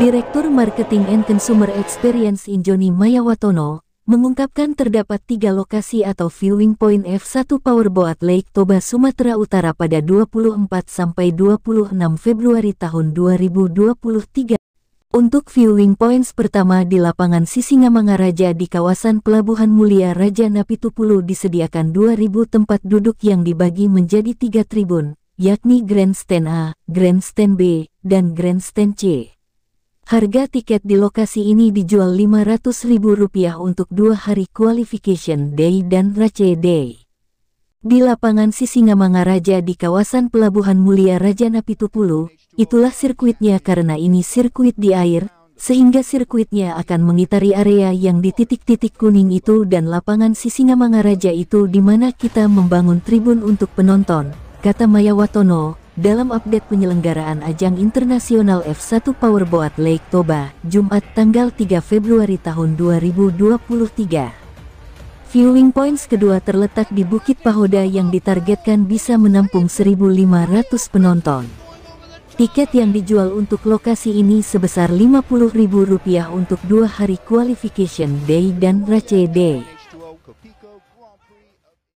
Direktur Marketing and Consumer Experience Injoni Mayawatono, mengungkapkan terdapat tiga lokasi atau viewing point F1 Powerboat Lake Toba Sumatera Utara pada 24-26 sampai Februari tahun 2023. Untuk viewing points pertama di lapangan Sisingamangaraja di kawasan Pelabuhan Mulia Raja Napitupulu disediakan 2.000 tempat duduk yang dibagi menjadi tiga tribun, yakni Grandstand A, Grandstand B, dan Grandstand C. Harga tiket di lokasi ini dijual Rp500.000 untuk dua hari Qualification Day dan Race Day. Di lapangan Sisingamangaraja di kawasan Pelabuhan Mulia Raja Napitupulu, itulah sirkuitnya karena ini sirkuit di air, sehingga sirkuitnya akan mengitari area yang di titik-titik kuning itu dan lapangan Sisingamangaraja itu di mana kita membangun tribun untuk penonton, kata Maya Watono, dalam update penyelenggaraan ajang internasional F1 Powerboat Lake Toba, Jumat tanggal 3 Februari tahun 2023. Viewing points kedua terletak di Bukit Pahoda yang ditargetkan bisa menampung 1.500 penonton. Tiket yang dijual untuk lokasi ini sebesar Rp50.000 untuk dua hari qualification day dan race day.